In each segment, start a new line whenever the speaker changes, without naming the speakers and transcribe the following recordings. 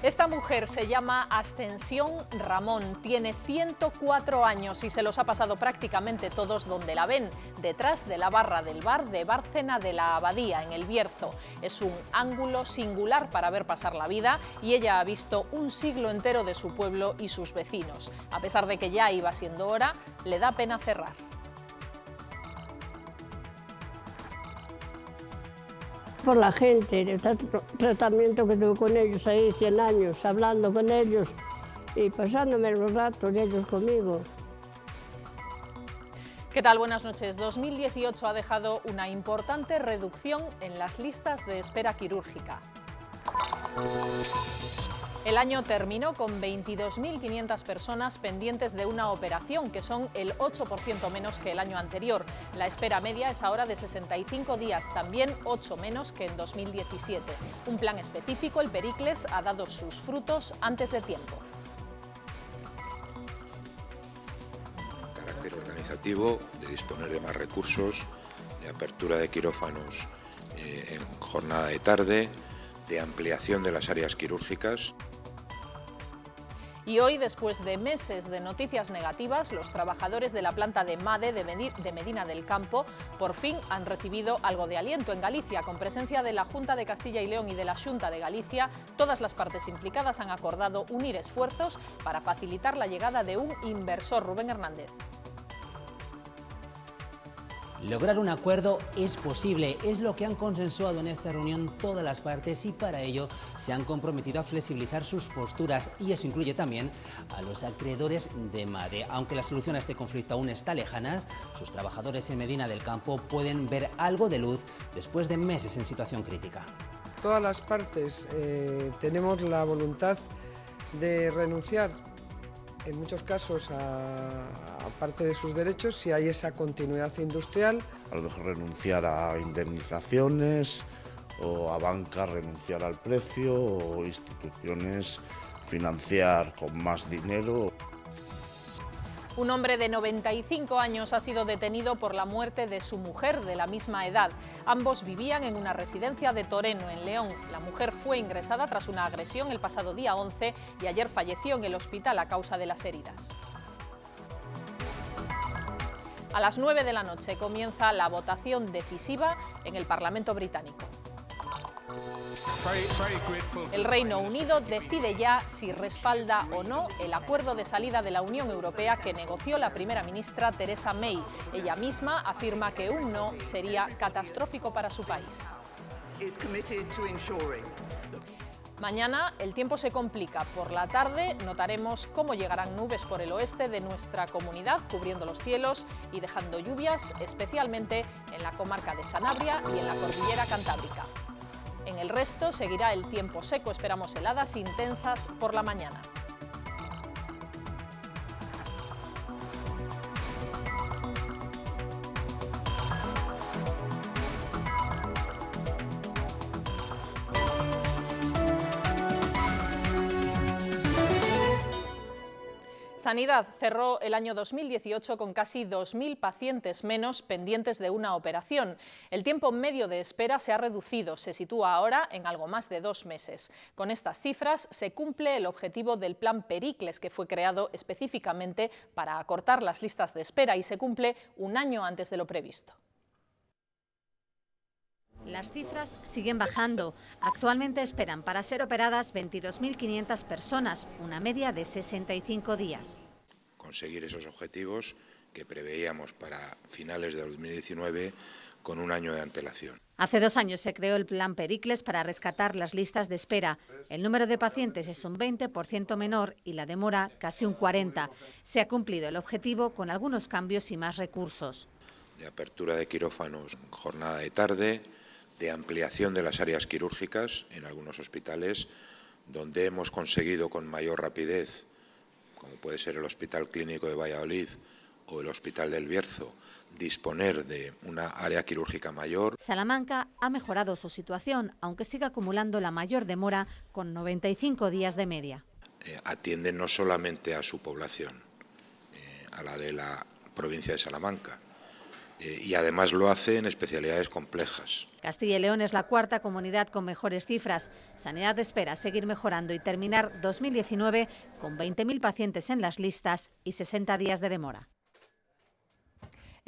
Esta mujer se llama Ascensión Ramón, tiene 104 años y se los ha pasado prácticamente todos donde la ven, detrás de la barra del bar de Bárcena de la Abadía, en el Bierzo. Es un ángulo singular para ver pasar la vida y ella ha visto un siglo entero de su pueblo y sus vecinos. A pesar de que ya iba siendo hora, le da pena cerrar.
por la gente, el tratamiento que tuve con ellos ahí, 100 años, hablando con ellos y pasándome los ratos de ellos conmigo.
¿Qué tal? Buenas noches. 2018 ha dejado una importante reducción en las listas de espera quirúrgica. El año terminó con 22.500 personas pendientes de una operación, que son el 8% menos que el año anterior. La espera media es ahora de 65 días, también 8 menos que en 2017. Un plan específico, el Pericles, ha dado sus frutos antes de tiempo.
Carácter organizativo, de disponer de más recursos, de apertura de quirófanos eh, en jornada de tarde, de ampliación de las áreas quirúrgicas.
Y hoy, después de meses de noticias negativas, los trabajadores de la planta de MADE de Medina del Campo por fin han recibido algo de aliento en Galicia. Con presencia de la Junta de Castilla y León y de la Junta de Galicia, todas las partes implicadas han acordado unir esfuerzos para facilitar la llegada de un inversor, Rubén Hernández.
Lograr un acuerdo es posible, es lo que han consensuado en esta reunión todas las partes y para ello se han comprometido a flexibilizar sus posturas y eso incluye también a los acreedores de MADE. Aunque la solución a este conflicto aún está lejana, sus trabajadores en Medina del Campo pueden ver algo de luz después de meses en situación crítica.
Todas las partes eh, tenemos la voluntad de renunciar en muchos casos, aparte de sus derechos, si hay esa continuidad industrial.
A lo mejor renunciar a indemnizaciones o a banca renunciar al precio o instituciones financiar con más dinero.
Un hombre de 95 años ha sido detenido por la muerte de su mujer de la misma edad. Ambos vivían en una residencia de Toreno, en León. La mujer fue ingresada tras una agresión el pasado día 11 y ayer falleció en el hospital a causa de las heridas. A las 9 de la noche comienza la votación decisiva en el Parlamento británico. El Reino Unido decide ya si respalda o no el acuerdo de salida de la Unión Europea que negoció la primera ministra Theresa May. Ella misma afirma que un no sería catastrófico para su país. Mañana el tiempo se complica. Por la tarde notaremos cómo llegarán nubes por el oeste de nuestra comunidad, cubriendo los cielos y dejando lluvias, especialmente en la comarca de Sanabria y en la cordillera Cantábrica. En el resto seguirá el tiempo seco, esperamos heladas intensas por la mañana. Sanidad cerró el año 2018 con casi 2.000 pacientes menos pendientes de una operación. El tiempo medio de espera se ha reducido, se sitúa ahora en algo más de dos meses. Con estas cifras se cumple el objetivo del plan Pericles, que fue creado específicamente para acortar las listas de espera y se cumple un año antes de lo previsto.
Las cifras siguen bajando. Actualmente esperan para ser operadas 22.500 personas, una media de 65 días.
Conseguir esos objetivos que preveíamos para finales de 2019 con un año de antelación.
Hace dos años se creó el Plan Pericles para rescatar las listas de espera. El número de pacientes es un 20% menor y la demora casi un 40%. Se ha cumplido el objetivo con algunos cambios y más recursos.
De apertura de quirófanos, jornada de tarde, de ampliación de las áreas quirúrgicas en algunos hospitales, donde hemos conseguido con mayor rapidez, como puede ser el Hospital Clínico de Valladolid o el Hospital del Bierzo, disponer de una área quirúrgica mayor.
Salamanca ha mejorado su situación, aunque sigue acumulando la mayor demora con 95 días de media.
Eh, atienden no solamente a su población, eh, a la de la provincia de Salamanca, eh, y además lo hace en especialidades complejas.
Castilla y León es la cuarta comunidad con mejores cifras. Sanidad espera seguir mejorando y terminar 2019 con 20.000 pacientes en las listas y 60 días de demora.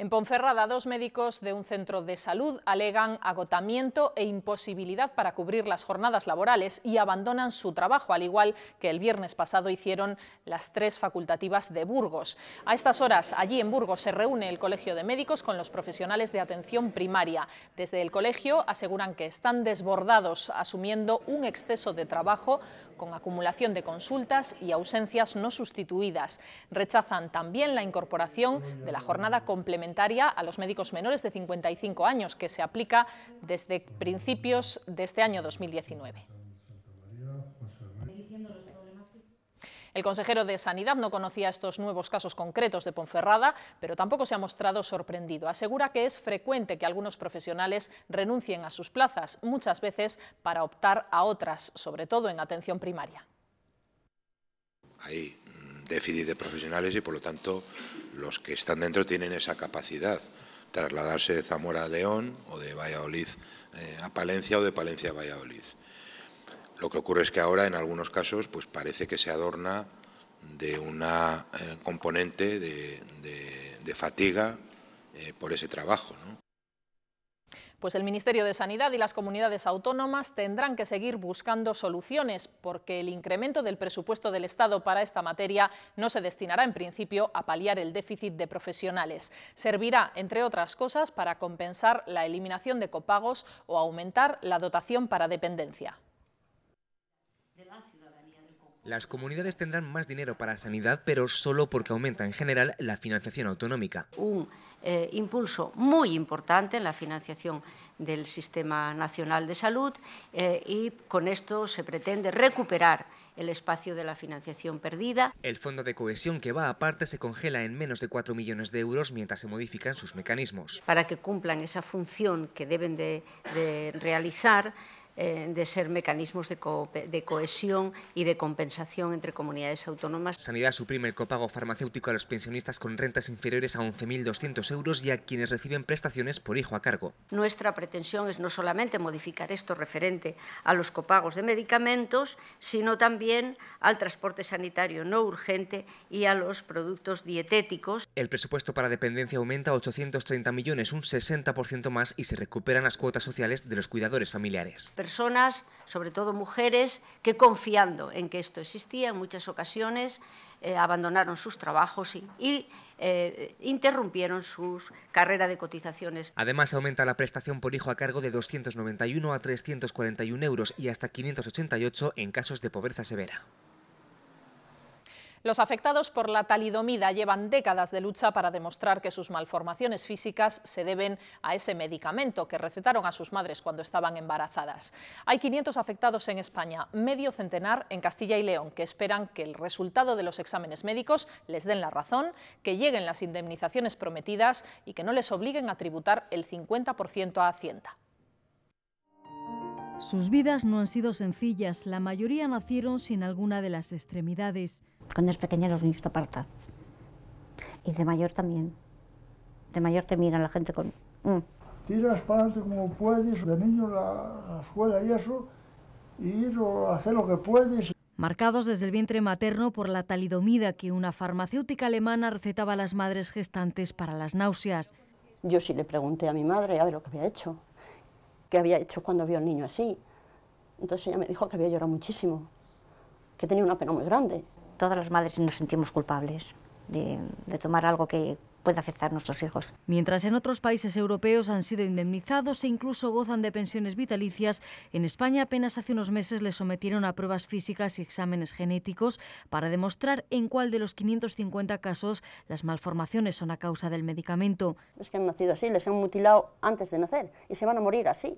En Ponferrada, dos médicos de un centro de salud alegan agotamiento e imposibilidad para cubrir las jornadas laborales y abandonan su trabajo, al igual que el viernes pasado hicieron las tres facultativas de Burgos. A estas horas, allí en Burgos, se reúne el Colegio de Médicos con los profesionales de atención primaria. Desde el colegio aseguran que están desbordados, asumiendo un exceso de trabajo con acumulación de consultas y ausencias no sustituidas. Rechazan también la incorporación de la jornada complementaria a los médicos menores de 55 años, que se aplica desde principios de este año 2019. El consejero de Sanidad no conocía estos nuevos casos concretos de Ponferrada, pero tampoco se ha mostrado sorprendido. Asegura que es frecuente que algunos profesionales renuncien a sus plazas, muchas veces para optar a otras, sobre todo en atención primaria.
Hay mm, déficit de profesionales y, por lo tanto, los que están dentro tienen esa capacidad trasladarse de Zamora a León o de Valladolid eh, a Palencia o de Palencia a Valladolid. Lo que ocurre es que ahora, en algunos casos, pues parece que se adorna de una eh, componente de, fatiga eh, por ese trabajo.
Pues el Ministerio de Sanidad y las comunidades autónomas tendrán que seguir buscando soluciones, porque el incremento del presupuesto del Estado para esta materia no se destinará en principio a paliar el déficit de profesionales. Servirá, entre otras cosas, para compensar la eliminación de copagos o aumentar la dotación para dependencia.
Las comunidades tendrán más dinero para sanidad, pero solo porque aumenta en general la financiación autonómica.
Un eh,
impulso muy importante en la financiación del Sistema Nacional de Salud eh, y con esto se pretende recuperar el espacio de la financiación
perdida. El fondo de cohesión que va aparte se congela en menos de 4 millones de euros mientras se modifican sus mecanismos.
Para que cumplan esa función que deben de realizar, eh, de ser mecanismos de, de, cohesión y de compensación entre comunidades
autónomas. Sanidad suprime el copago farmacéutico a los pensionistas con rentas inferiores a 11.200 euros y a quienes reciben prestaciones por hijo a cargo.
Nuestra pretensión es no solamente modificar esto referente a los copagos de medicamentos, sino también al transporte sanitario no urgente y a los productos dietéticos.
El presupuesto para dependencia aumenta a 830 millones, un 60% más, y se recuperan las cuotas sociales de los cuidadores familiares
personas, sobre todo mujeres, que confiando en que esto existía, en muchas ocasiones eh, abandonaron sus trabajos y, eh, interrumpieron sus carrera de cotizaciones.
Además, aumenta la prestación por hijo a cargo de 291 a 341 euros y hasta 588 en casos de pobreza severa.
Los afectados por la talidomida llevan décadas de lucha para demostrar que sus malformaciones físicas se deben a ese medicamento que recetaron a sus madres cuando estaban embarazadas. Hay 500 afectados en España, medio centenar en Castilla y León, que esperan que el resultado de los exámenes médicos les den la razón, que lleguen las indemnizaciones prometidas y que no les obliguen a tributar el 50% a Hacienda.
Sus vidas no han sido sencillas, la mayoría nacieron sin alguna de las extremidades.
Cuando eres pequeña los niños te apartan. Y de mayor también. De mayor
te mira la gente con...
Mm". Tiras para como puedes, de niño la, la escuela
y eso, y ir o hacer lo que puedes.
Marcados desde el vientre materno por la talidomida que una farmacéutica alemana recetaba a las madres gestantes para las náuseas.
Yo sí le pregunté a mi madre a ver lo que había hecho, qué había hecho cuando vio al niño así. Entonces ella me dijo que había llorado muchísimo, que tenía una pena muy grande todas
las madres nos sentimos culpables de, tomar algo que puede afectar a nuestros hijos.
Mientras en otros países europeos han sido indemnizados e incluso gozan de pensiones vitalicias, en España apenas hace unos meses les sometieron a pruebas físicas y exámenes genéticos para demostrar en cuál de los 550 casos las malformaciones son a causa del medicamento.
Es que han nacido así, les han mutilado antes de nacer y se van a morir así.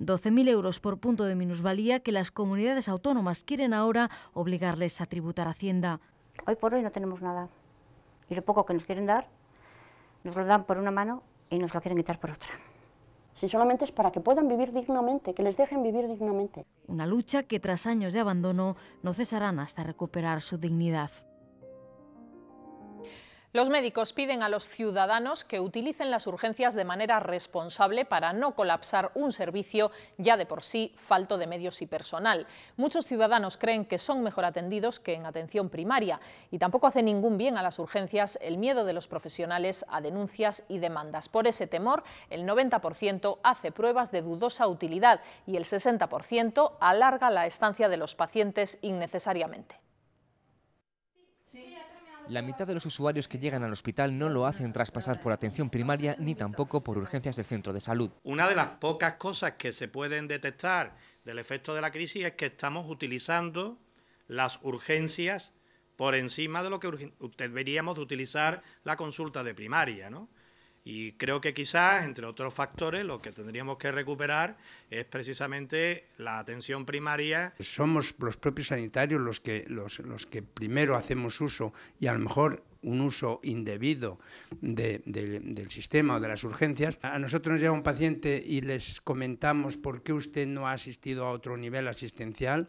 12.000 euros por punto de minusvalía que las comunidades autónomas quieren ahora obligarles a tributar a Hacienda.
Hoy por hoy no tenemos nada.
Y lo poco que nos quieren dar, nos lo dan por una mano y nos lo quieren quitar por otra
si solamente es para que puedan vivir dignamente, que les dejen vivir dignamente.
Una lucha que tras años de abandono no cesarán hasta recuperar su dignidad.
Los médicos piden a los ciudadanos que utilicen las urgencias de manera responsable para no colapsar un servicio ya de por sí falto de medios y personal. Muchos ciudadanos creen que son mejor atendidos que en atención primaria y tampoco hace ningún bien a las urgencias el miedo de los profesionales a denuncias y demandas. Por ese temor, el 90% hace pruebas de dudosa utilidad y el 60% alarga la estancia de los pacientes innecesariamente.
La mitad de los usuarios que llegan al hospital no lo hacen traspasar por atención primaria ni tampoco por urgencias del centro de salud.
Una de las pocas cosas que se pueden detectar del efecto de la crisis es que estamos utilizando las urgencias por encima de lo que deberíamos utilizar la consulta de primaria, ¿no? Y creo que quizás, entre otros factores, lo que tendríamos que recuperar es precisamente la atención primaria. Somos los propios sanitarios los que, los, que primero hacemos uso y a lo mejor un uso indebido del sistema o de las urgencias. A nosotros nos llega un paciente y les comentamos por qué usted no ha asistido a otro nivel asistencial.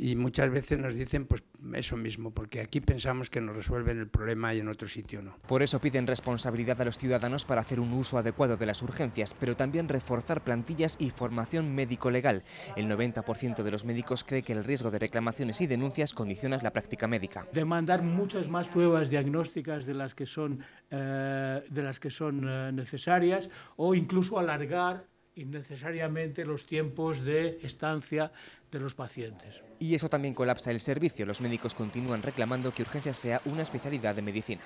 Y muchas veces nos dicen pues eso mismo, porque aquí pensamos que nos resuelven el problema y en otro sitio no. Por eso piden responsabilidad a los ciudadanos
para hacer un uso adecuado de las urgencias, pero también reforzar plantillas y formación médico-legal. El 90% de los médicos cree que el riesgo de reclamaciones y denuncias condiciona la práctica médica.
Demandar muchas más pruebas diagnósticas de las que son, eh, de las que son eh, necesarias o incluso alargar innecesariamente los tiempos de estancia de los pacientes.
Y eso también colapsa el servicio. Los médicos continúan reclamando que urgencia sea una especialidad de medicina.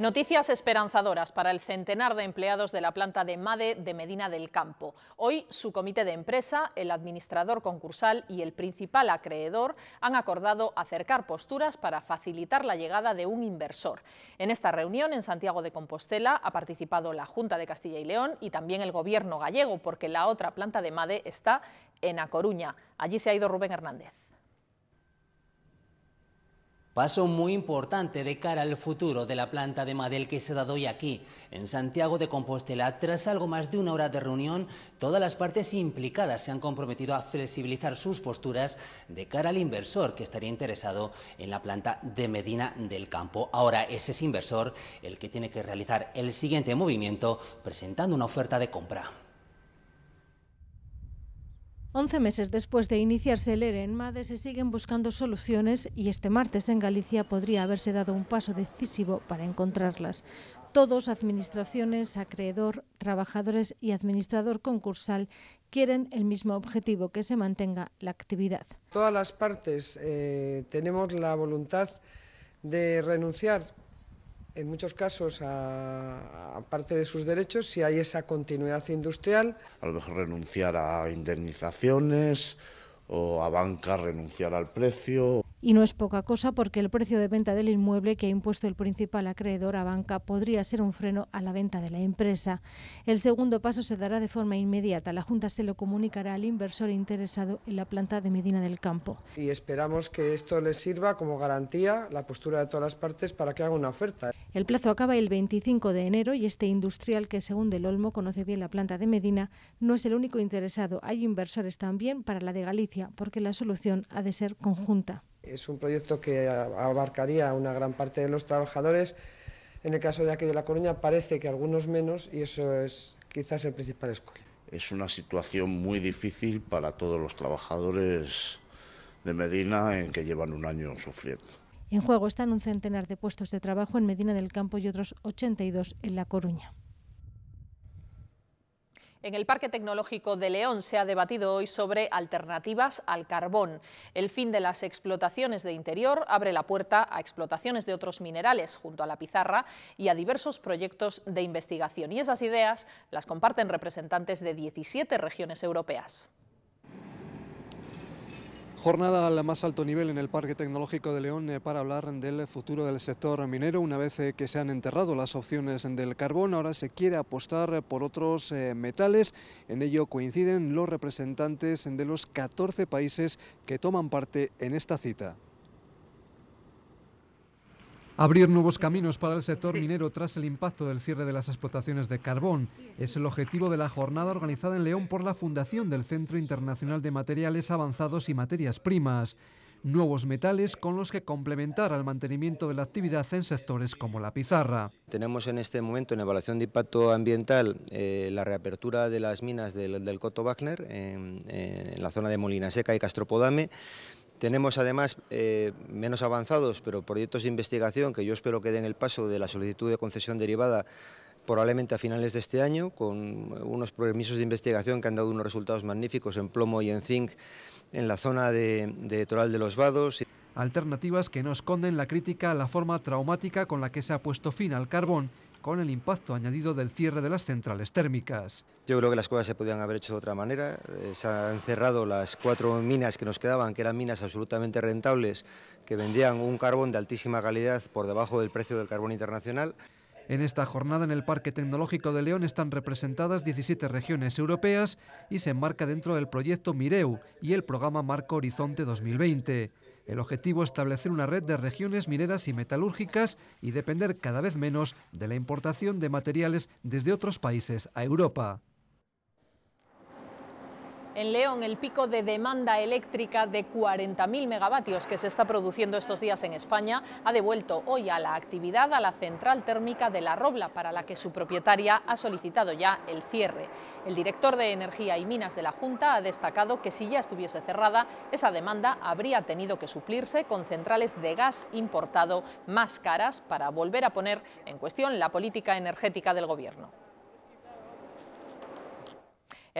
Noticias esperanzadoras para el centenar de empleados de la planta de MADE de Medina del Campo. Hoy su comité de empresa, el administrador concursal y el principal acreedor han acordado acercar posturas para facilitar la llegada de un inversor. En esta reunión en Santiago de Compostela ha participado la Junta de Castilla y León y también el Gobierno gallego porque la otra planta de MADE está en A Coruña. Allí se ha ido Rubén Hernández.
Paso muy importante de cara al futuro de la planta de Madel que se ha dado hoy aquí, en Santiago de Compostela. Tras algo más de una hora de reunión, todas las partes implicadas se han comprometido a flexibilizar sus posturas de cara al inversor que estaría interesado en la planta de Medina del Campo. Ahora es ese inversor el que tiene que realizar el siguiente movimiento presentando una oferta de compra.
Once meses después de iniciarse el ERE en MADE se siguen buscando soluciones y este martes en Galicia podría haberse dado un paso decisivo para encontrarlas. Todos, administraciones, acreedor, trabajadores y administrador concursal, quieren el mismo objetivo, que se mantenga la actividad.
Todas las partes eh, tenemos la voluntad de renunciar en muchos casos, a, de sus derechos, si hay esa continuidad industrial.
A lo mejor renunciar a indemnizaciones o a banca renunciar al precio.
Y no es poca cosa porque el precio de venta del inmueble que ha impuesto el principal acreedor a banca podría ser un freno a la venta de la empresa. El segundo paso se dará de forma inmediata. La Junta se lo comunicará al inversor interesado en la planta de Medina del Campo.
Y esperamos que esto les sirva como garantía la postura de todas las partes para que haga una oferta.
El plazo acaba el 25 de enero y este industrial que según Del Olmo conoce bien la planta de Medina no es el único interesado. Hay inversores también para la de Galicia porque la solución ha de ser conjunta.
Es un proyecto que abarcaría a una gran parte de los trabajadores. En el caso de aquí de La Coruña parece que algunos menos y eso es quizás el principal escollo.
Es una situación muy difícil para todos los trabajadores de Medina en que llevan un año sufriendo.
En juego están un centenar de puestos de trabajo en Medina del Campo y otros 82 en La Coruña.
En el Parque Tecnológico de León se ha debatido hoy sobre alternativas al carbón. El fin de las explotaciones de interior abre la puerta a explotaciones de otros minerales junto a la pizarra y a diversos proyectos de investigación. Y esas ideas las comparten representantes de 17 regiones europeas.
Jornada al más alto nivel en el Parque Tecnológico de León eh, para hablar del futuro del sector minero. Una vez eh, que se han enterrado las opciones del carbón, ahora se quiere apostar eh, por otros metales. En ello coinciden los representantes de los 14 países que toman parte en esta cita. Abrir nuevos caminos para el sector minero tras el impacto del cierre de las explotaciones de carbón es el objetivo de la jornada organizada en León por la Fundación del Centro Internacional de Materiales Avanzados y Materias Primas nuevos metales con los que complementar al mantenimiento de la actividad en sectores como la pizarra.
Tenemos en este momento en evaluación de impacto ambiental eh, la reapertura de las minas del, Coto Wagner en, en la zona de Molina Seca y Castropodame tenemos además eh, menos avanzados, pero proyectos de investigación que yo espero que den el paso de la solicitud de concesión derivada probablemente a finales de este año, con unos permisos de investigación que han dado unos resultados magníficos en plomo y en zinc en la zona de, de Toral de los Vados. Alternativas que no esconden la crítica
a la forma traumática con la que se ha puesto fin al carbón con el impacto añadido del cierre de las centrales térmicas.
Yo creo que las cosas se podían haber hecho de otra manera. Eh, se han cerrado las cuatro minas que nos quedaban, que eran minas absolutamente rentables, que vendían un carbón de altísima calidad por debajo del precio del carbón internacional.
En esta jornada en el Parque Tecnológico de León están representadas 17 regiones europeas y se enmarca dentro del proyecto Mireu y el programa Marco Horizonte 2020. El objetivo es establecer una red de regiones mineras y metalúrgicas y depender cada vez menos de la importación de materiales desde otros países a Europa.
En León, el pico de demanda eléctrica de 40.000 megavatios que se está produciendo estos días en España ha devuelto hoy a la actividad a la central térmica de La Robla, para la que su propietaria ha solicitado ya el cierre. El director de Energía y Minas de la Junta ha destacado que si ya estuviese cerrada, esa demanda habría tenido que suplirse con centrales de gas importado más caras para volver a poner en cuestión la política energética del Gobierno.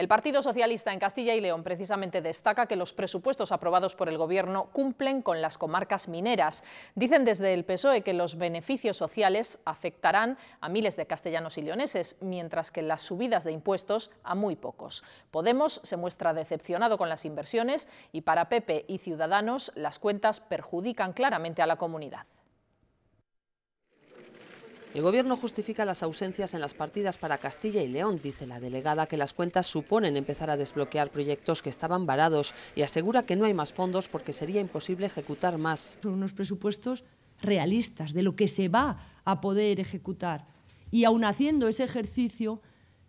El Partido Socialista en Castilla y León precisamente destaca que los presupuestos aprobados por el Gobierno cumplen con las comarcas mineras. Dicen desde el PSOE que los beneficios sociales afectarán a miles de castellanos y leoneses, mientras que las subidas de impuestos a muy pocos. Podemos se muestra decepcionado con las inversiones y para Pepe y Ciudadanos las cuentas perjudican claramente a la comunidad.
El Gobierno justifica las ausencias en las partidas para Castilla y León. Dice la delegada que las cuentas suponen empezar a desbloquear proyectos que estaban varados y asegura que no hay más fondos porque sería imposible ejecutar más. Son unos presupuestos realistas de lo que se va a poder ejecutar. Y aun haciendo ese ejercicio,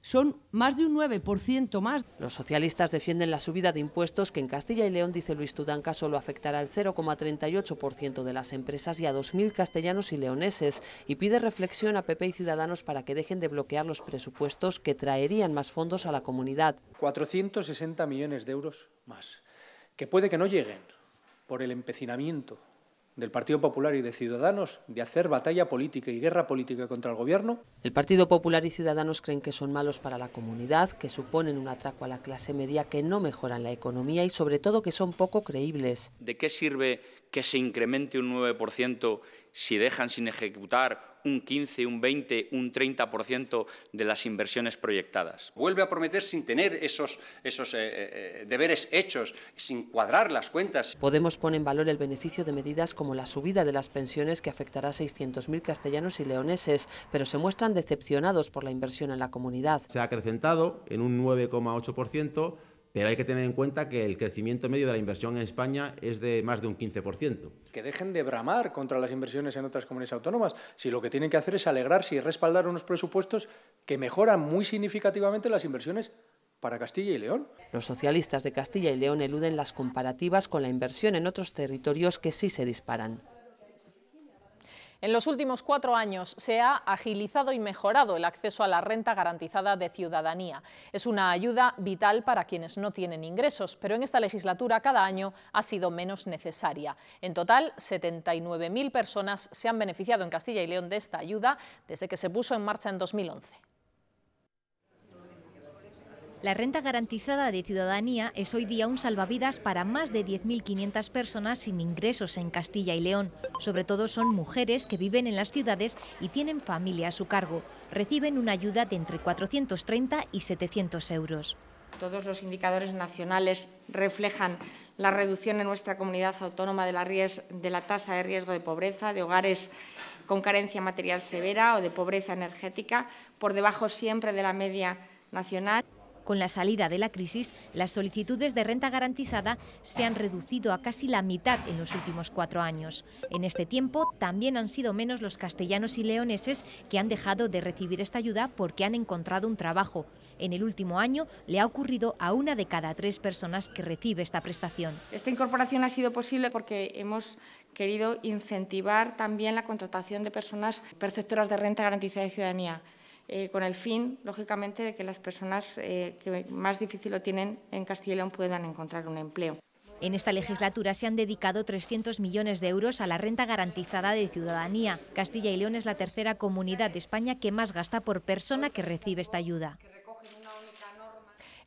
son más de un 9% más. Los socialistas defienden la subida de impuestos que en Castilla y León, dice Luis Tudanca, solo afectará al 0,38% de las empresas y a 2.000 castellanos y leoneses y pide reflexión a PP y Ciudadanos para que dejen de bloquear los presupuestos que traerían más fondos a la comunidad.
460 millones de euros más, que puede que no lleguen por el empecinamiento del Partido Popular y de Ciudadanos de hacer batalla política y guerra política contra el Gobierno?
El Partido Popular y Ciudadanos creen que son malos para la comunidad, que suponen un atraco a la clase media, que no mejoran la economía y sobre todo que son poco creíbles.
¿De qué sirve que se incremente un 9% si dejan sin ejecutar un 15, un 20, un 30% de las inversiones proyectadas.
Vuelve a prometer sin tener esos, esos eh, eh, eh, deberes hechos, sin cuadrar las cuentas.
Podemos poner en valor el beneficio de medidas como la subida de las pensiones que afectará a 600.000 castellanos y leoneses, pero se muestran decepcionados por la inversión en la
comunidad. Se ha acrecentado en un 9,8% pero hay que tener en cuenta que el crecimiento medio de la inversión en España es de más de un 15%.
Que dejen de bramar contra las inversiones en otras comunidades autónomas, si lo que tienen que hacer es alegrarse y respaldar unos presupuestos que mejoran muy
significativamente las inversiones para Castilla y León. Los socialistas de Castilla y León eluden las comparativas con la inversión en otros territorios que sí se disparan.
En los últimos cuatro años se ha agilizado y mejorado el acceso a la renta garantizada de ciudadanía. Es una ayuda vital para quienes no tienen ingresos, pero en esta legislatura cada año ha sido menos necesaria. En total, 79.000 personas se han beneficiado en Castilla y León de esta ayuda desde que se puso en marcha en 2011.
La renta garantizada de ciudadanía es hoy día un salvavidas para más de 10.500 personas sin ingresos en Castilla y León. Sobre todo son mujeres que viven en las ciudades y tienen familia a su cargo. Reciben una ayuda de entre 430 y 700 euros. Todos los indicadores nacionales reflejan la reducción en nuestra comunidad autónoma de la, de la tasa de riesgo de pobreza, de hogares con carencia material severa o de pobreza energética, por debajo siempre de la media nacional. Con la salida de la crisis, las solicitudes de renta garantizada se han reducido a casi la mitad en los últimos cuatro años. En este tiempo también han sido menos los castellanos y leoneses que han dejado de recibir esta ayuda porque han encontrado un trabajo. En el último año le ha ocurrido a una de cada tres personas que recibe esta prestación. Esta incorporación ha sido posible porque hemos querido incentivar también la contratación de personas perceptoras de renta garantizada de ciudadanía. Eh, con el fin, lógicamente, de que las personas eh, que más difícil lo tienen en Castilla y León puedan encontrar un empleo. En esta legislatura se han dedicado 300 millones de euros a la renta garantizada de ciudadanía. Castilla y León es la tercera comunidad de España que más gasta por persona que recibe esta ayuda.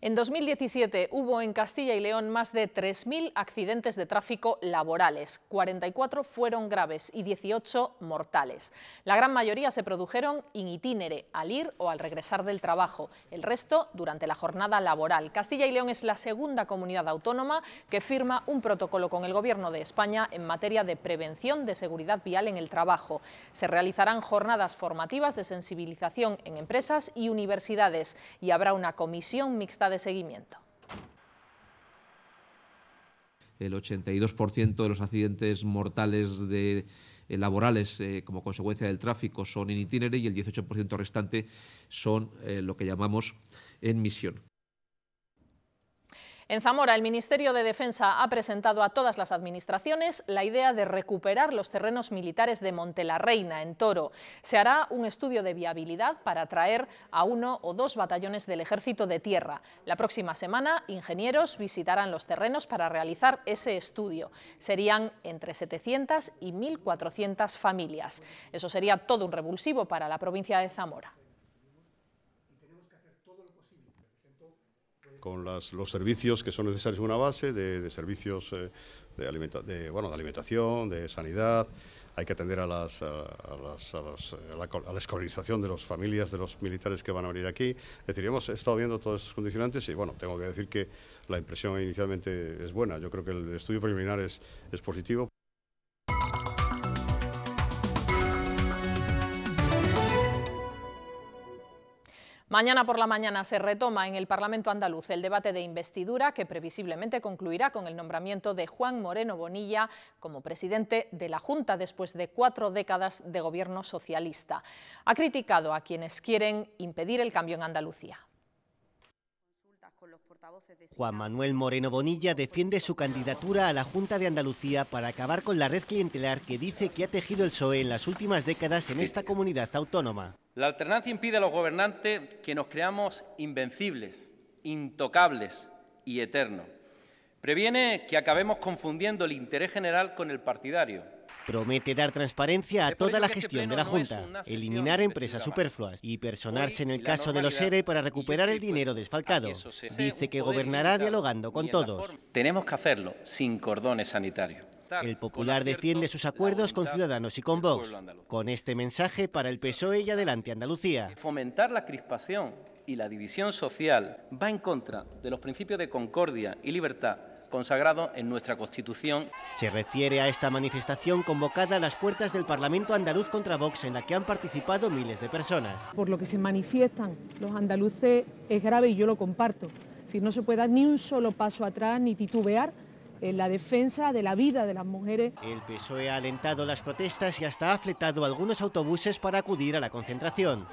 En 2017 hubo en Castilla y León más de 3.000 accidentes de tráfico laborales, 44 fueron graves y 18 mortales. La gran mayoría se produjeron in itinere, al ir o al regresar del trabajo, el resto durante la jornada laboral. Castilla y León es la segunda comunidad autónoma que firma un protocolo con el Gobierno de España en materia de prevención de seguridad vial en el trabajo. Se realizarán jornadas formativas de sensibilización en empresas y universidades y habrá una comisión mixta de seguimiento.
El 82% de los accidentes mortales de, eh, laborales eh, como consecuencia del tráfico son en itinere y el 18% restante son eh, lo que llamamos en misión.
En Zamora, el Ministerio de Defensa ha presentado a todas las administraciones la idea de recuperar los terrenos militares de Montelarreina, en Toro. Se hará un estudio de viabilidad para traer a uno o dos batallones del Ejército de Tierra. La próxima semana, ingenieros visitarán los terrenos para realizar ese estudio. Serían entre 700 y 1.400 familias. Eso sería todo un revulsivo para la provincia de Zamora.
con los servicios que son necesarios en una base, de, servicios eh, de, de, alimentación, de sanidad, hay que atender a, las, a, las, eh, a, la, escolarización de las familias de los militares que van a venir aquí. Es decir, hemos estado viendo todos esos condicionantes y bueno, tengo que decir que la impresión inicialmente es buena. Yo creo que el estudio preliminar es, es positivo.
Mañana por la mañana se retoma en el Parlamento andaluz el debate de investidura que previsiblemente concluirá con el nombramiento de Juan Moreno Bonilla como presidente de la Junta después de cuatro décadas de gobierno socialista. Ha criticado a quienes quieren impedir el cambio en
Andalucía. Juan Manuel Moreno Bonilla defiende su candidatura a la Junta de Andalucía para acabar con la red clientelar que dice que ha tejido el PSOE en las últimas décadas en esta comunidad autónoma. La alternancia impide a los gobernantes que nos creamos invencibles, intocables y eternos. Previene que acabemos confundiendo el interés general con el partidario Promete dar transparencia a toda la este gestión de la Junta, eliminar empresas superfluas y personarse en el caso de los ERE e para recuperar el dinero desfalcado. Dice que gobernará dialogando con todos. Tenemos que hacerlo sin cordones sanitarios. El Popular defiende sus acuerdos con Ciudadanos y con Vox. Con este mensaje para el PSOE y Adelante Andalucía. Fomentar la crispación y la división social va en contra de los principios de concordia y libertad consagrado en nuestra Constitución. Se refiere a esta manifestación convocada a las puertas del Parlamento andaluz contra Vox, en la que han participado miles de personas.
Por lo que se manifiestan los andaluces es grave y yo lo comparto. Si no se puede dar ni un solo paso atrás ni titubear en la defensa de la vida de las mujeres.
El PSOE ha alentado las protestas y hasta ha fletado algunos autobuses para acudir a la concentración.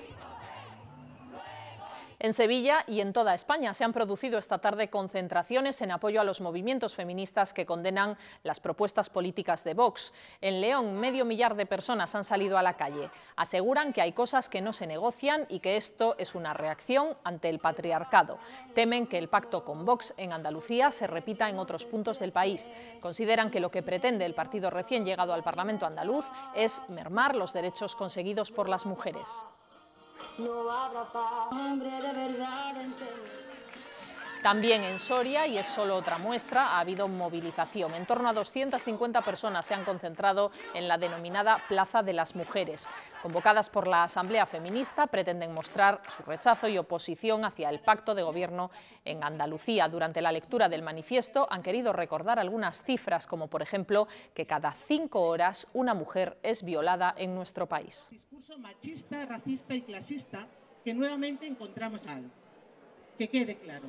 En Sevilla y en toda España se han producido esta tarde concentraciones en apoyo a los movimientos feministas que condenan las propuestas políticas de Vox. En León, medio millar de personas han salido a la calle. Aseguran que hay cosas que no se negocian y que esto es una reacción ante el patriarcado. Temen que el pacto con Vox en Andalucía se repita en otros puntos del país. Consideran que lo que pretende el partido recién llegado al Parlamento andaluz es mermar los derechos conseguidos por las mujeres
no habrá paz. Hombre de verdad entero.
También en Soria, y es solo otra muestra, ha habido movilización. En torno a 250 personas se han concentrado en la denominada Plaza de las Mujeres. Convocadas por la Asamblea Feminista, pretenden mostrar su rechazo y oposición hacia el pacto de gobierno en Andalucía. Durante la lectura del manifiesto han querido recordar algunas cifras, como por ejemplo que cada cinco horas una mujer es violada en nuestro país. Discurso machista, racista y clasista que nuevamente encontramos
algo, Que quede claro,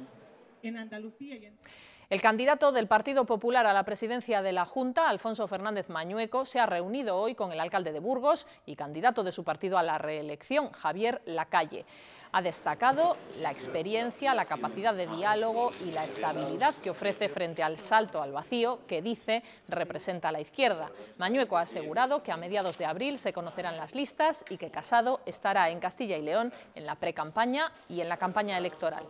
el candidato del Partido Popular a la presidencia de la Junta, Alfonso Fernández Mañueco, se ha reunido hoy con el alcalde de Burgos y candidato de su partido a la reelección, Javier Lacalle. Ha destacado la experiencia, la capacidad de diálogo y la estabilidad que ofrece frente al salto al vacío que dice representa la izquierda. Mañueco ha asegurado que a mediados de abril se conocerán las listas y que Casado estará en Castilla y León en la precampaña y en la campaña electoral.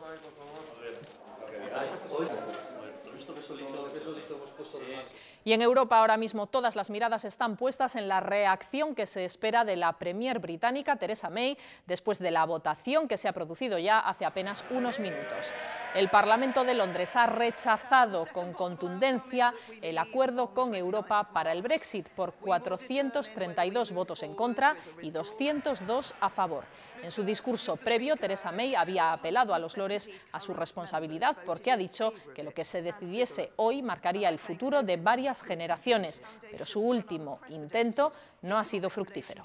Y en Europa ahora mismo todas las miradas están puestas en la reacción que se espera de la Premier británica Theresa May después de la votación que se ha producido ya hace apenas unos minutos. El Parlamento de Londres ha rechazado con contundencia el acuerdo con Europa para el Brexit por 432 votos en contra y 202 a favor. En su discurso previo, Teresa May había apelado a los lores a su responsabilidad porque ha dicho que lo que se decidiese hoy marcaría el futuro de varias generaciones, pero su último intento no ha sido fructífero.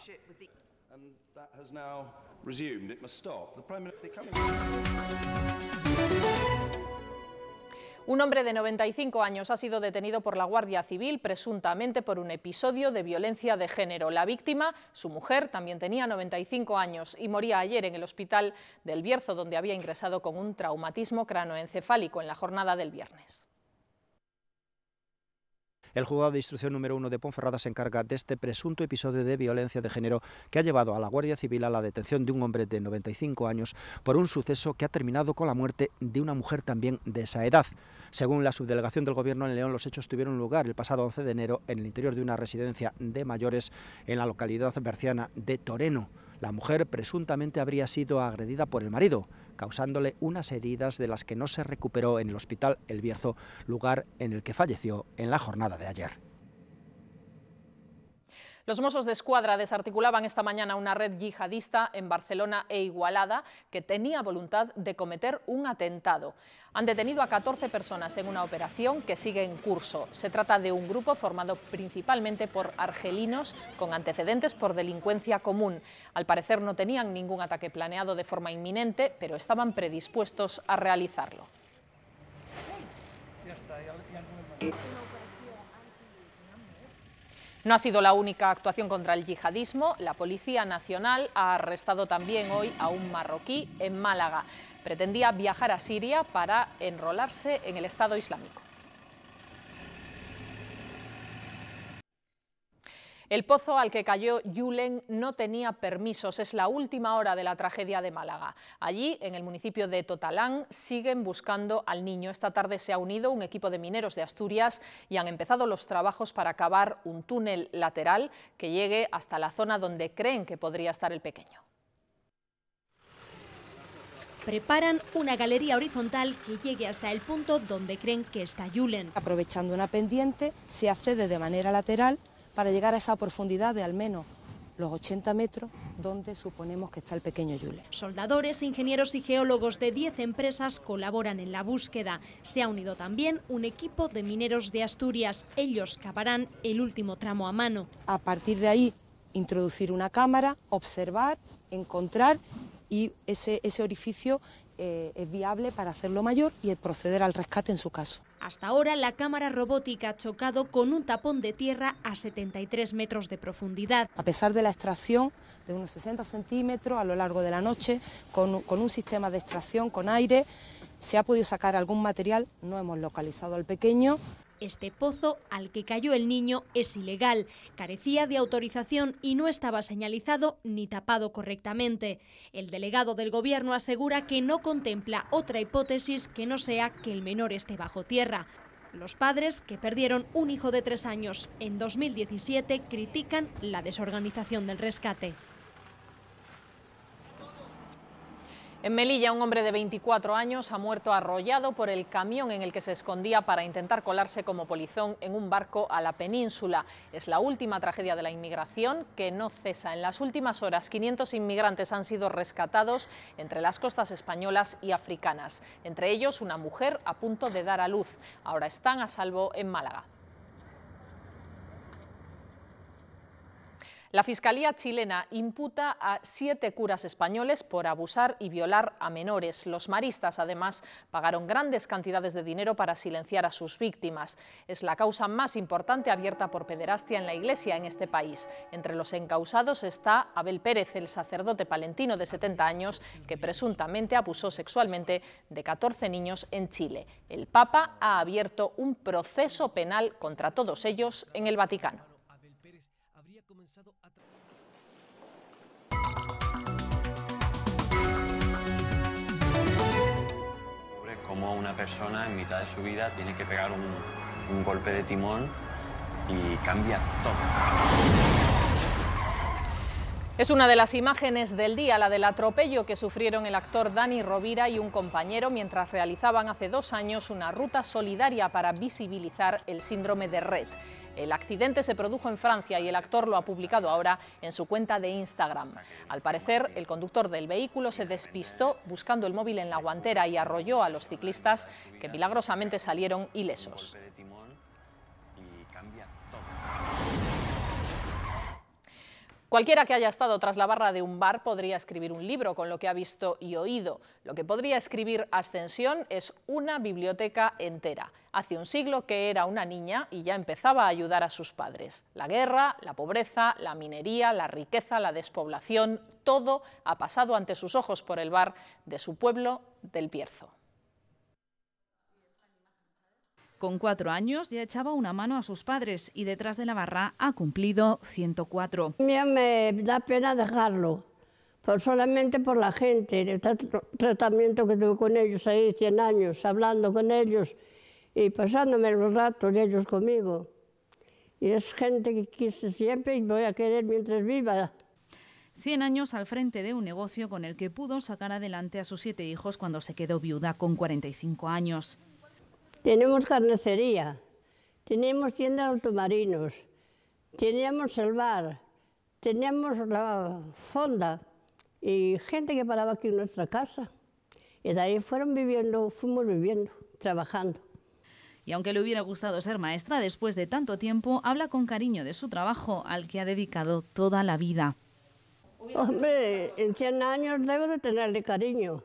Un hombre de 95 años ha sido detenido por la Guardia Civil presuntamente por un episodio de violencia de género. La víctima, su mujer, también tenía 95 años y moría ayer en el hospital del Bierzo, donde había ingresado con un traumatismo cranoencefálico en la jornada del viernes.
El juzgado de instrucción número uno de Ponferrada se encarga de este presunto episodio de violencia de género que ha llevado a la Guardia Civil a la detención de un hombre de 95 años por un suceso que ha terminado con la muerte de una mujer también de esa edad. Según la subdelegación del Gobierno en León, los hechos tuvieron lugar el pasado 11 de enero en el interior de una residencia de mayores en la localidad berciana de Toreno. La mujer presuntamente habría sido agredida por el marido causándole unas heridas de las que no se recuperó en el hospital El Bierzo, lugar en el que falleció en la jornada de ayer.
Los Mossos de Escuadra desarticulaban esta mañana una red yihadista en Barcelona e Igualada que tenía voluntad de cometer un atentado. Han detenido a 14 personas en una operación que sigue en curso. Se trata de un grupo formado principalmente por argelinos con antecedentes por delincuencia común. Al parecer no tenían ningún ataque planeado de forma inminente, pero estaban predispuestos a realizarlo. No ha sido la única actuación contra el yihadismo. La Policía Nacional ha arrestado también hoy a un marroquí en Málaga. Pretendía viajar a Siria para enrolarse en el Estado Islámico. El pozo al que cayó Yulen no tenía permisos. Es la última hora de la tragedia de Málaga. Allí, en el municipio de Totalán, siguen buscando al niño. Esta tarde se ha unido un equipo de mineros de Asturias y han empezado los trabajos para cavar un túnel lateral que llegue hasta la zona donde creen que podría estar el pequeño
preparan una galería horizontal que llegue hasta el punto donde creen que está Yulen.
Aprovechando una pendiente, se accede de manera lateral para llegar a esa profundidad de al menos los 80 metros donde suponemos que está el pequeño Yule.
Soldadores, ingenieros y geólogos de 10 empresas colaboran en la búsqueda. Se ha unido también un equipo de mineros de Asturias. Ellos cavarán el último tramo a mano.
A partir de ahí, introducir una cámara, observar, encontrar y ese, ese orificio eh, es viable para hacerlo mayor y proceder al rescate en su caso.
Hasta ahora la cámara robótica ha chocado con un tapón de tierra a 73 metros de profundidad.
A pesar de la extracción de unos 60 centímetros a lo largo de la noche, con un sistema de extracción con aire, se ha podido sacar algún material, no hemos localizado al pequeño.
Este pozo al que cayó el niño es ilegal, carecía de autorización y no estaba señalizado ni tapado correctamente. El delegado del Gobierno asegura que no contempla otra hipótesis que no sea que el menor esté bajo tierra. Los padres, que perdieron un hijo de tres años en 2017, critican la desorganización del
rescate. En Melilla, un hombre de 24 años ha muerto arrollado por el camión en el que se escondía para intentar colarse como polizón en un barco a la península. Es la última tragedia de la inmigración que no cesa. En las últimas horas, 500 inmigrantes han sido rescatados entre las costas españolas y africanas, entre ellos una mujer a punto de dar a luz. Ahora están a salvo en Málaga. La Fiscalía chilena imputa a siete curas españoles por abusar y violar a menores. Los maristas, además, pagaron grandes cantidades de dinero para silenciar a sus víctimas. Es la causa más importante abierta por pederastia en la Iglesia en este país. Entre los encausados está Abel Pérez, el sacerdote palentino de 70 años, que presuntamente abusó sexualmente de 14 niños en Chile. El Papa ha abierto un proceso penal contra todos ellos en el Vaticano.
a una persona en mitad de su vida tiene que pegar un, un
golpe de timón y cambia todo.
Es una de las imágenes del día, la del atropello que sufrieron el actor Dani Rovira y un compañero mientras realizaban hace dos años una ruta solidaria para visibilizar el síndrome de Red. El accidente se produjo en Francia y el actor lo ha publicado ahora en su cuenta de Instagram. Al parecer, el conductor del vehículo se despistó buscando el móvil en la guantera y arrolló a los ciclistas que milagrosamente salieron ilesos. Cualquiera que haya estado tras la barra de un bar podría escribir un libro con lo que ha visto y oído. Lo que podría escribir Ascensión es una biblioteca entera. Hace un siglo que era una niña y ya empezaba a ayudar a sus padres. La guerra, la pobreza, la minería, la riqueza, la despoblación, todo ha pasado ante sus ojos por el bar de su pueblo del Pierzo.
Con cuatro años ya echaba una mano a sus padres y detrás de la barra ha cumplido 104. A mí me
da pena dejarlo, por solamente por la gente, el tratamiento que tuve con ellos ahí 100 años, hablando con ellos y pasándome los ratos de ellos conmigo. Y es gente que quise siempre y voy a querer mientras viva.
100 años al frente de un negocio con el que pudo sacar adelante a sus siete hijos cuando
se quedó viuda con 45 años tenemos carnicería, tenemos tienda de automarinos, teníamos el bar, teníamos la fonda y gente que paraba aquí en nuestra casa. Y de ahí fueron viviendo, fuimos viviendo, trabajando.
Y aunque le hubiera gustado ser maestra, después de tanto tiempo, habla con cariño de su trabajo al que ha dedicado toda la vida.
Hombre, en 100 años debo de tenerle cariño,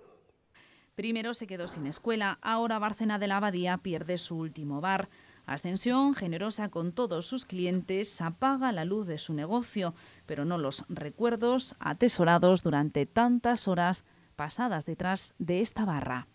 Primero se quedó sin escuela, ahora Bárcena de la Abadía pierde su último bar. Ascensión, generosa con todos sus clientes, apaga la luz de su negocio, pero no los recuerdos atesorados durante tantas horas pasadas detrás de esta barra.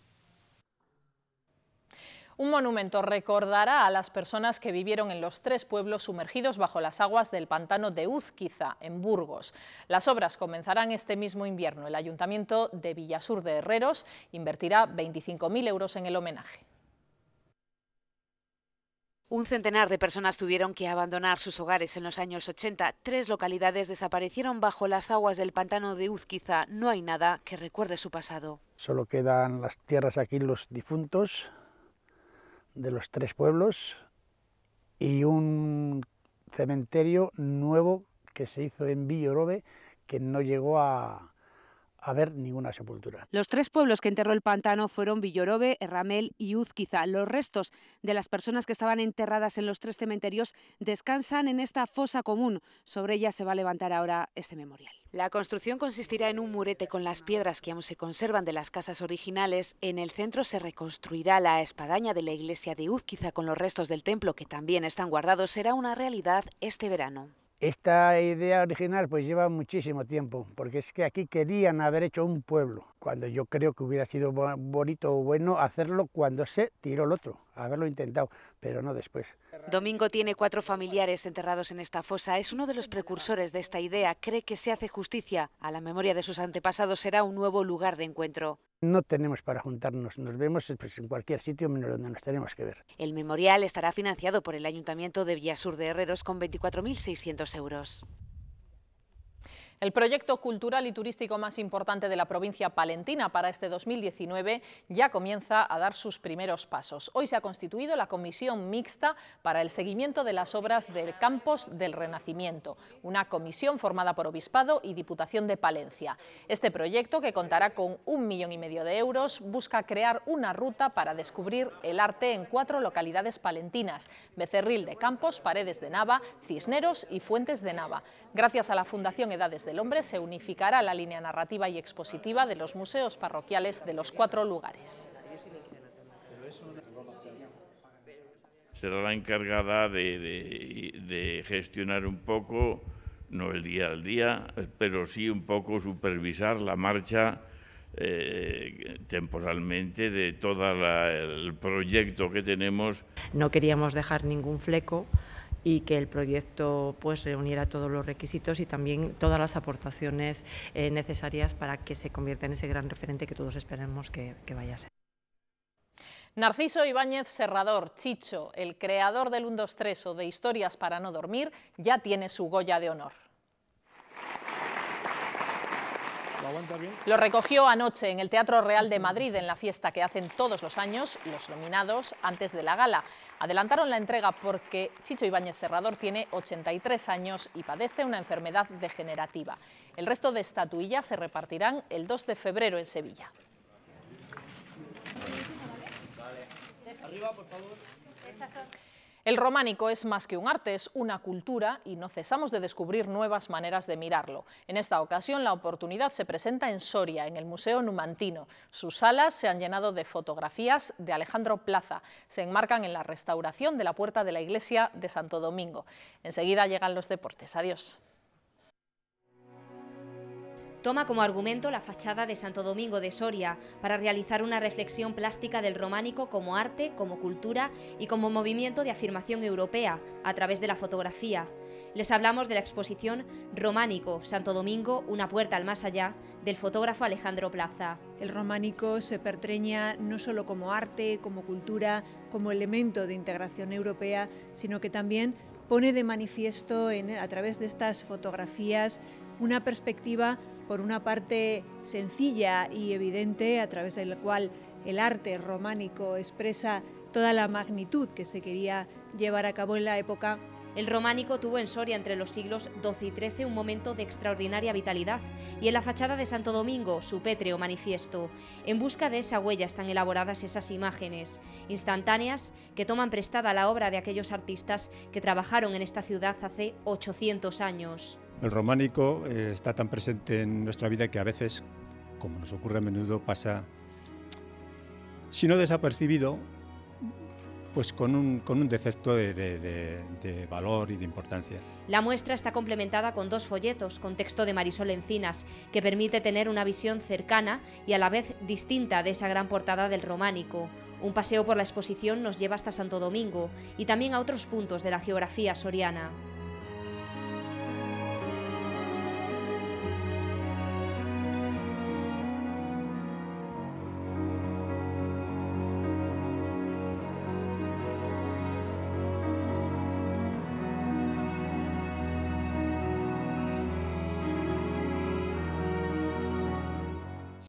Un monumento recordará a las personas que vivieron en los tres pueblos sumergidos bajo las aguas del pantano de Uzquiza, en Burgos. Las obras comenzarán este mismo invierno. El Ayuntamiento de Villasur de Herreros invertirá 25.000 euros en el homenaje.
Un centenar de personas tuvieron que abandonar sus hogares en los años 80. Tres localidades desaparecieron bajo las aguas del pantano de Uzquiza. No hay nada que recuerde su pasado.
Solo quedan las tierras aquí, los difuntos, de los tres pueblos y un cementerio nuevo que se hizo en Villorobe que no llegó a, haber ninguna sepultura.
Los tres pueblos que enterró el pantano fueron Villorobe, Ramel y Uzquiza. Los restos de las personas que estaban enterradas en los tres cementerios descansan en esta fosa común. Sobre ella se va a levantar ahora este memorial. La construcción consistirá en un murete con las piedras que aún se conservan de las casas originales. En el centro se reconstruirá la espadaña de la iglesia de Uzquiza con los restos del templo que también están guardados. Será una realidad este verano.
Esta idea original pues lleva muchísimo tiempo, porque es que aquí querían haber hecho un pueblo, cuando yo creo que hubiera sido bonito o bueno hacerlo cuando se tiró el otro haberlo intentado, pero no después.
Domingo tiene cuatro familiares enterrados en esta fosa. Es uno de los precursores de esta idea. Cree que se hace justicia a la memoria de sus antepasados. Será un nuevo lugar de encuentro.
No tenemos para juntarnos, nos vemos pues, en cualquier sitio menos donde nos tenemos que ver.
El memorial estará financiado por el Ayuntamiento de Villasur de Herreros con 24.600 euros.
El proyecto cultural y turístico más importante de la provincia palentina para este 2019 ya comienza a dar sus primeros pasos. Hoy se ha constituido la Comisión Mixta para el Seguimiento de las Obras del Campos del Renacimiento, una comisión formada por Obispado y Diputación de Palencia. Este proyecto, que contará con un millón y medio de euros, busca crear una ruta para descubrir el arte en cuatro localidades palentinas, Becerril de Campos, Paredes de Nava, Cisneros y Fuentes de Nava. Gracias a la Fundación Edades del hombre se unificará la línea narrativa y expositiva de los museos parroquiales de los cuatro lugares.
Será la encargada de, gestionar un poco, no el día al día, pero sí un poco supervisar la marcha eh, temporalmente de todo el proyecto que tenemos.
No queríamos dejar ningún fleco y que el proyecto pues reuniera todos los requisitos y también todas las aportaciones eh, necesarias para que se convierta en ese gran referente que todos esperemos que, vaya a ser.
Narciso Ibáñez Serrador, Chicho, el creador del 1-2-3 o de Historias para no dormir, ya tiene su Goya de honor. Lo recogió anoche en el Teatro Real de Madrid, en la fiesta que hacen todos los años los nominados antes de la gala. Adelantaron la entrega porque Chicho Ibáñez Serrador tiene 83 años y padece una enfermedad degenerativa. El resto de estatuillas se repartirán el 2 de febrero en Sevilla. por el románico es más que un arte, es una cultura y no cesamos de descubrir nuevas maneras de mirarlo. En esta ocasión la oportunidad se presenta en Soria, en el Museo Numantino. Sus salas se han llenado de fotografías de Alejandro Plaza. Se enmarcan en la restauración de la puerta de la iglesia de Santo Domingo. Enseguida llegan los deportes. Adiós.
Toma como argumento la fachada de Santo Domingo de Soria para realizar una reflexión plástica del románico como arte, como cultura y como movimiento de afirmación europea a través de la fotografía. Les hablamos de la exposición Románico, Santo Domingo, una puerta al más allá, del fotógrafo Alejandro Plaza.
El románico se pertreña no solo como arte, como cultura, como elemento de integración europea, sino que también pone de manifiesto a través de estas fotografías una perspectiva por una parte sencilla y evidente, a través del cual el arte románico expresa toda la magnitud que se quería llevar a
cabo en la época. El románico tuvo en Soria entre los siglos XII y XIII un momento de extraordinaria vitalidad y en la fachada de Santo Domingo su pétreo manifiesto. En busca de esa huella están elaboradas esas imágenes, instantáneas, que toman prestada la obra de aquellos artistas que trabajaron en esta ciudad hace 800 años.
El románico eh, está tan presente en nuestra vida que a veces, como nos ocurre a menudo, pasa, si no desapercibido, pues con un, con un defecto de, de, valor y de importancia.
La muestra está complementada con dos folletos con texto de Marisol Encinas, que permite tener una visión cercana y a la vez distinta de esa gran portada del románico. Un paseo por la exposición nos lleva hasta Santo Domingo y también a otros puntos de la geografía soriana.